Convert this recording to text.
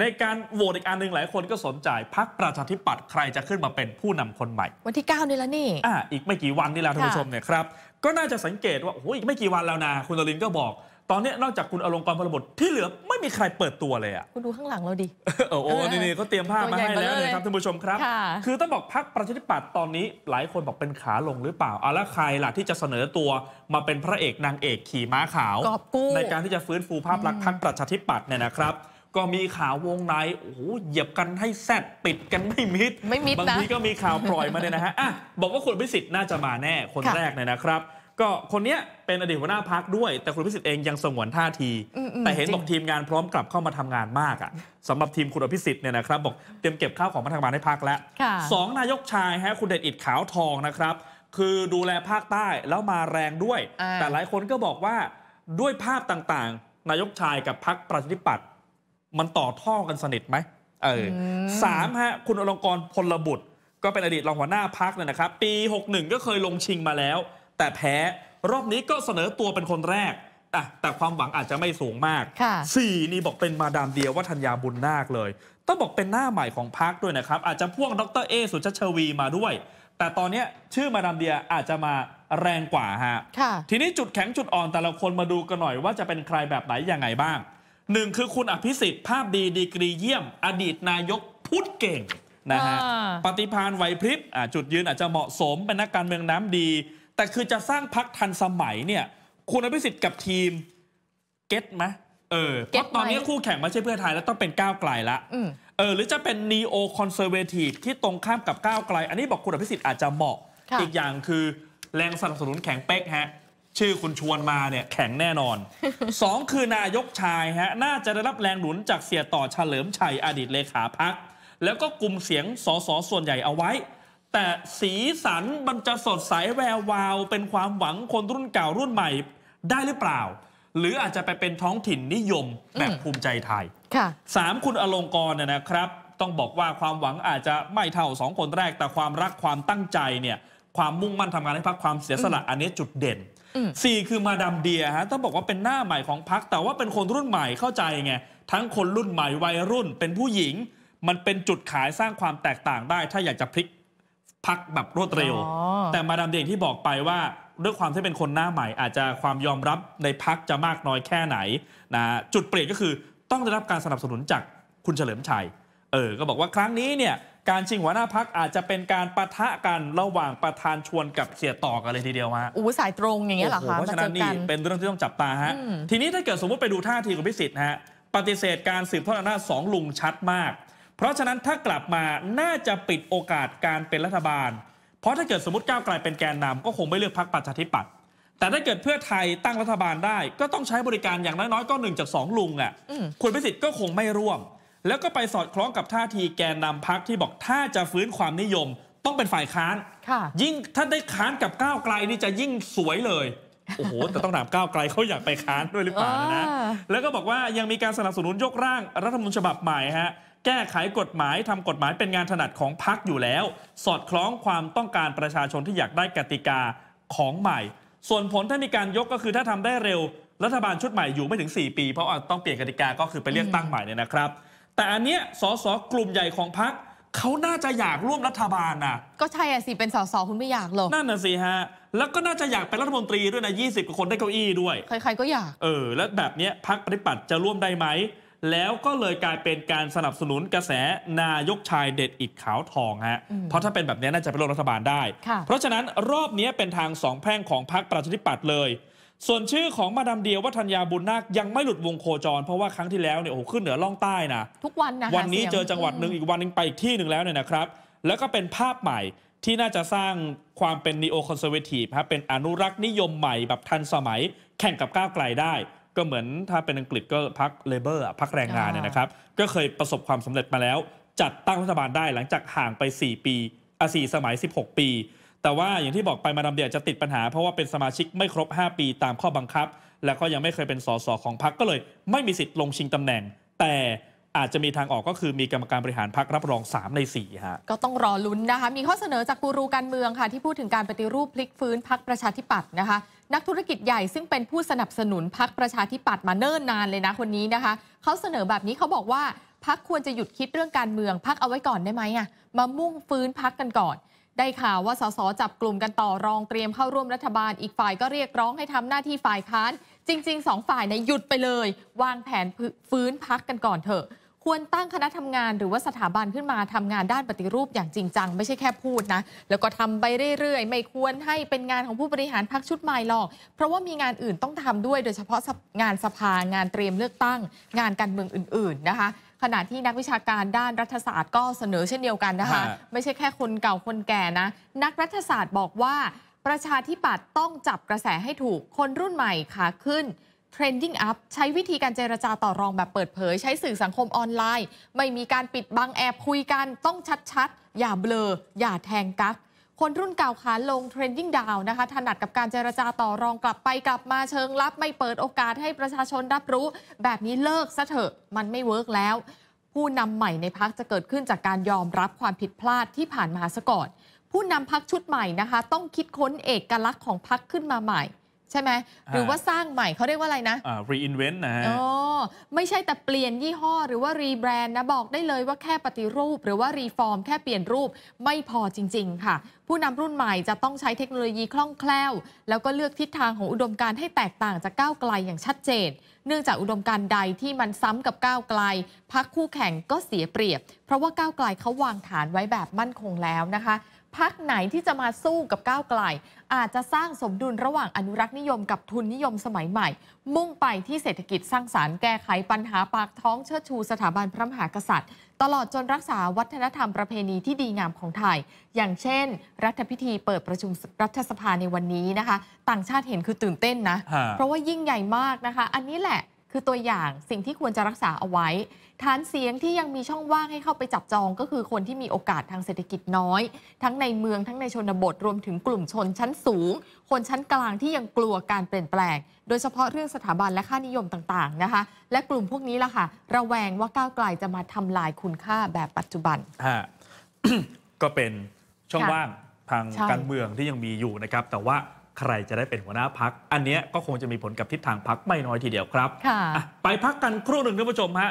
ในการโหวตอีกอันหนึ่งหลายคนก็สนใจพักประชาธิปัตย์ใครจะขึ้นมาเป็นผู้นำคนใหม่ วันที่ 9 นี่แล้วนี่อ่าอีกไม่กี่วันนี่แล้วท่านผู้ชมเนี่ยครับก็น่าจะสังเกตว่าโอ้ยไม่กี่วันแล้วนะคุณตรินก็บอก ตอนนี้นอกจากคุณอลงกรพลบทที่เหลือไม่มีใครเปิดตัวเลยอ่ะคุณดูข้างหลังเราดิโอ้โหนี่เขาเตรียมผ้ามาให้แล้วนะครับท่านผู้ชมครับ คือต้องบอกพักประชาธิปัตย์ตอนนี้ หลายคนบอกเป็นขาลงหรือเปล่าเอาละใครล่ะที่จะเสนอตัวมาเป็นพระเอกนางเอกขี่ม้าขาว ในการที่จะฟื้นฟูภาพลักษณ์พักประชาธิปัตย์เนี่ยนะครับก็มีข่าววงในโอ้โหเหยียบกันให้แซดปิดกันไม่มิดไม่มิดนะบางทีก็มีข่าวปล่อยมาเนี่ยนะฮะอ่ะบอกว่าคุณพิสิทธิ์น่าจะมาแน่ คนแรกเนี่ยนะครับ ก็คนเนี้ยเป็นอดีตหัวหน้าพักด้วย แต่คุณพิสิทธิ์เองยังสงวนท่าที แต่เห็นบอกงทีมงานพร้อมกลับเข้ามาทำงานมากอ่ะสำหรับทีมคุณอภิสิทธิ์เนี่ยนะครับ บอกเตรียมเก็บข้าวของมาทำงานให้พักแล้วสองนายกชายฮะคุณเดชอิดขาวทองนะครับ คือดูแลภาคใต้แล้วมาแรงด้วย แต่หลายคนก็บอกว่าด้วยภาพต่างๆ นายกชายกับพักประชาธิปัตยมันต่อท่อกันสนิทไหมเออสามฮะคุณอลงกรพลบุตร ก็เป็นอดีตรองหัวหน้าพักเนยนะครับ ปี 61 ก็เคยลงชิงมาแล้ว แต่แพ้ รอบนี้ก็เสนอตัวเป็นคนแรกอ่ะแต่ความหวังอาจจะไม่สูงมากสี่นี่บอกเป็นมาดามเดียวว่าธัญญาบุญนาคเลย ต้องบอกเป็นหน้าใหม่ของพักด้วยนะครับ อาจจะพ่วงดรเอสุชาชวีมาด้วย แต่ตอนนี้ชื่อมาดามเดียอาจจะมาแรงกว่าฮะทีนี้จุดแข็งจุดอ่อนแต่ละคนมาดูกันหน่อยว่าจะเป็นใครแบบไหนยังไงบ้างหนึ่งคือ คุณอภิสิทธิ์ภาพดีดีกรีเยี่ยม อดีตนายกพูดเก่งนะฮะปฏิพานไหวพริบจุดยืนอาจจะเหมาะสม เป็นนักการเมืองน้ำดี แต่คือจะสร้างพักทันสมัยเนี่ยคุณอภิสิทธิ์กับทีม เก็ตไหมเออเพราะตอนนี้คู่แข่งไม่ใช่เพื่อไทยแล้วต้องเป็นก้าวไกลละเออหรือจะเป็นนีโอคอนเซอร์เวทีฟที่ตรงข้ามกับก้าวไกล อันนี้บอกคุณอภิสิทธิ์อาจจะเหมาะ อีกอย่างคือแรงสนับสนุนแข็งเป๊กฮะชื่อคุณชวนมาเนี่ยแข็งแน่นอน 2 คือนายกชายฮะน่าจะได้รับแรงหนุนจากเสียต่อเฉลิมชัยอดีตเลขาพักแล้วก็กลุ่มเสียงสสส่วนใหญ่เอาไว้ แต่สีสันมันจะสดใสแวววาว เป็นความหวังคนรุ่นเก่า รุ่นใหม่ได้หรือเปล่า หรืออาจจะไปเป็นท้องถิ่นนิยมแบบภูมิใจไทยสามคุณอลงกรเนี่ยนะครับต้องบอกว่าความหวังอาจจะไม่เท่าสองคนแรกแต่ความรักความตั้งใจเนี่ยความมุ่งมั่นทำงานให้พักความเสียสละอันนี้จุดเด่นสี่คือมาดามเดียฮะต้องบอกว่าเป็นหน้าใหม่ของพักแต่ว่าเป็นคนรุ่นใหม่เข้าใจไงทั้งคนรุ่นใหม่วัยรุ่นเป็นผู้หญิง มันเป็นจุดขายสร้างความแตกต่างได้ ถ้าอยากจะพลิกพักแบบรวดเร็ว แต่มาดามเดียที่บอกไปว่าด้วยความที่เป็นคนหน้าใหม่อาจจะความยอมรับในพักจะมากน้อยแค่ไหนนะจุดเปลี่ยนก็คือต้องได้รับการสนับสนุนจากคุณเฉลิมชัยเออ ก็บอกว่าครั้งนี้เนี่ยการชิงหัวหน้าพักอาจจะเป็นการปะทะกันระหว่างประธานชวนกับเขียต่อกันเลยทีเดียวฮะ อู้สายตรงอย่างเงี้ยเหรอคะเพราะฉะนั้นนี่ เป็นเรื่องที่ต้องจับตาฮะ ทีนี้ถ้าเกิดสมมติไปดูท่าทีของพิสิทธิ์ฮะปฏิเสธการสืบทอดอำนาจสองลุงชัดมาก เพราะฉะนั้นถ้ากลับมาน่าจะปิดโอกาสการเป็นรัฐบาล เพราะถ้าเกิดสมมติก้าวไกลเป็นแกนนำ ก็คงไม่เลือกพักปัจจุบิปัตแต่ถ้าเกิดเพื่อไทยตั้งรัฐบาลได้ก็ต้องใช้บริการอย่างน้อยๆก็หนึ่งจากสองลุงอ่ะคุณพิสิทธิ์ก็คงไม่ร่วมแล้วก็ไปสอดคล้องกับท่าทีแกนนำพักที่บอกถ้าจะฟื้นความนิยม ต้องเป็นฝ่ายค้านยิ่งถ้าได้ค้านกับก้าวไกลนี่จะยิ่งสวยเลย โอ้โห แต่ต้องถามก้าวไกลเขาอยากไปค้านด้วยหรือเปล่านะ แล้วก็บอกว่ายังมีการสนับสนุนยกร่างรัฐมนตรฉบับใหม่ฮะ แก้ไขกฎหมายทำกฎหมายเป็นงานถนัดของพักอยู่แล้ว สอดคล้องความต้องการประชาชนที่อยากได้กติกาของใหม่ ส่วนผลถ้ามีการยกก็คือถ้าทำได้เร็ว รัฐบาลชุดใหม่อยู่ไม่ถึง4ปีเพราะต้องเปลี่ยนกติกาก็คือไปเลือกตั้งใหม่เนี่ยนะครับแต่อันเนี้ยสสกลุ่มใหญ่ของพักเขาน่าจะอยากร่วมรัฐบาลนะก็ใช่อะสิเป็นสสคุณไม่อยากหรอกนั่นน่ะสิฮะแล้วก็น่าจะอยากเป็นรัฐมนตรีด้วยนะยีกว่าคนได้เก้าอี้ด้วยใครๆก็อยากเออแล้วแบบเนี้ยพักปฏิปัติจะร่วมได้ไหมแล้วก็เลยกลายเป็นการสนับสนุนกระแสนายกชายเด็ดอิดขาวทองฮะเพราะถ้าเป็นแบบนี้น่าจะเป็นรัฐบาลได้เพราะฉะนั้นรอบนี้เป็นทางสองแพร่งของพักประชาธิปัตย์เลยส่วนชื่อของมาดามเดียวัฒนยาบุญนาคยังไม่หลุดวงโคจร เพราะว่าครั้งที่แล้วเนี่ยโอ้ขึ้นเหนือล่องใต้นะ ทุกวันนะวันนี้เจอจังหวัดหนึ่งอีกวันนึงไปอีกที่หนึ่งแล้วเนี่ยนะครับ แล้วก็เป็นภาพใหม่ที่น่าจะสร้างความเป็นนีโอคอนเซอร์เวทีฟครับเป็นอนุรักษ์นิยมใหม่แบบทันสมัย แข่งกับก้าวไกลได้ ก็เหมือนถ้าเป็นอังกฤษก็พักเลเบอร์พักแรงงานเนี่ยนะครับ ก็เคยประสบความสำเร็จมาแล้ว จัดตั้งรัฐบาลได้หลังจากห่างไป 4 ปีอ่ะสสมัย 16 ปีแต่ว่าอย่างที่บอกไปมาดามเดียจะติดปัญหา เพราะว่าเป็นสมาชิกไม่ครบ 5 ปีตามข้อบังคับ แล้วก็ยังไม่เคยเป็นสสของพรรคก็เลย ไม่มีสิทธิ์ลงชิงตำแหน่ง แต่อาจจะมีทางออกก็คือมีกรรมการบริหารพักรับรอง 3 ใน4ฮะก็ต้องรอลุ้นนะคะ มีข้อเสนอจากกูรูการเมืองค่ะที่พูดถึงการปฏิรูปพลิกฟื้นพักประชาธิปัตย์นะคะนักธุรกิจใหญ่ซึ่งเป็นผู้สนับสนุนพักประชาธิปัตย์มาเนิ่นนานเลยนะคนนี้นะคะเขาเสนอแบบนี้เขาบอกว่าพักควรจะหยุดคิดเรื่องการเมืองพักเอาไว้ก่อนได้ไหมอะมามุ่งฟื้นพักกันก่อนได้ข่าวว่าสสจับกลุ่มกันต่อรองเตรียมเข้าร่วมรัฐบาลอีกฝ่ายก็เรียกร้องให้ทำหน้าที่ฝ่ายค้าน จริงๆสองฝ่ายในหยุดไปเลย วางแผนฟื้นพักกันก่อนเถอะควรตั้งคณะทำงานหรือว่าสถาบันขึ้นมาทำงานด้านปฏิรูปอย่างจริงจัง ไม่ใช่แค่พูดนะ แล้วก็ทำไปเรื่อยๆ ไม่ควรให้เป็นงานของผู้บริหารพักชุดใหม่หรอก เพราะว่ามีงานอื่นต้องทำด้วย โดยเฉพาะงานสภางานเตรียมเลือกตั้งงานการเมืองอื่นๆนะคะ ขณะที่นักวิชาการด้านรัฐศาสตร์ก็เสนอเช่นเดียวกันนะคะ ไม่ใช่แค่คนเก่าคนแก่นะ นักรัฐศาสตร์บอกว่า ประชาธิปัตย์ต้องจับกระแสให้ถูกคนรุ่นใหม่ขาขึ้น Trending Up ใช้วิธีการเจรจาต่อรองแบบเปิดเผย ใช้สื่อสังคมออนไลน์ ไม่มีการปิดบังแอบคุยกันต้องชัดๆ อย่าเบลอ อย่าแทงกักคนรุ่นเก่าขาลง Trending Down นะคะ ถนัดกับการเจรจาต่อรองกลับไปกลับมาเชิงลับไม่เปิดโอกาสให้ประชาชนรับรู้ แบบนี้เลิกซะเถอะ มันไม่เวิร์กแล้ว ผู้นำใหม่ในพักจะเกิดขึ้นจากการยอมรับความผิดพลาดที่ผ่านมาซะก่อนผู้นำพักชุดใหม่นะคะต้องคิดค้นเอกลักษณ์ของพักขึ้นมาใหม่ใช่ไหมหรือว่าสร้างใหม่เขาเรียกว่าอะไรนะ reinvent นะฮะอ๋อไม่ใช่แต่เปลี่ยนยี่ห้อ หรือว่ารีแบรนด์นะ บอกได้เลยว่าแค่ปฏิรูป หรือว่ารีฟอร์มแค่เปลี่ยนรูปไม่พอจริง ๆ ค่ะ ผู้นำรุ่นใหม่จะต้องใช้เทคโนโลยีคล่องแคล่ว แล้วก็เลือกทิศทางของอุดมการณ์ให้แตกต่างจากก้าวไกลอย่างชัดเจนเนื่องจากอุดมการใดที่มันซ้ำกับก้าวไกล พักคู่แข่งก็เสียเปรียบ เพราะว่าก้าวไกลเขาวางฐานไว้แบบมั่นคงแล้วนะคะ พักไหนที่จะมาสู้กับก้าวไกล อาจจะสร้างสมดุลระหว่างอนุรักษ์นิยมกับทุนนิยมสมัยใหม่ มุ่งไปที่เศรษฐกิจสร้างสารรค์แก้ไขปัญหาปากท้องเชิดชูสถาบันพระมหากษัตริย์ตลอดจนรักษาวัฒนธรรมประเพณีที่ดีงามของไทย อย่างเช่น รัฐพิธีเปิดประชุมรัฐสภาในวันนี้นะคะ ต่างชาติเห็นคือตื่นเต้นนะ เพราะว่ายิ่งใหญ่มากนะคะ อันนี้แหละคือตัวอย่างสิ่งที่ควรจะรักษาเอาไว้ฐานเสียงที่ยังมีช่องว่างให้เข้าไปจับจองก็คือคนที่มีโอกาสทางเศรษฐกิจน้อย ทั้งในเมืองทั้งในชนบทรวมถึงกลุ่มชนชั้นสูง คนชั้นกลางที่ยังกลัวการเปลี่ยนแปลง โดยเฉพาะเรื่องสถาบันและค่านิยมต่าง ๆนะคะ และกลุ่มพวกนี้ล่ะค่ะระแวงว่าก้าวไกลจะมาทำลายคุณค่าแบบปัจจุบันก็เป็นช่องว่างทางการเมืองที่ยังมีอยู่นะครับแต่ว่าใครจะได้เป็นหัวหน้าพักอันนี้ก็คงจะมีผลกับทิศทางพักไม่น้อยทีเดียวครับไปพักกันครู่หนึ่งท่านผู้ชมฮะ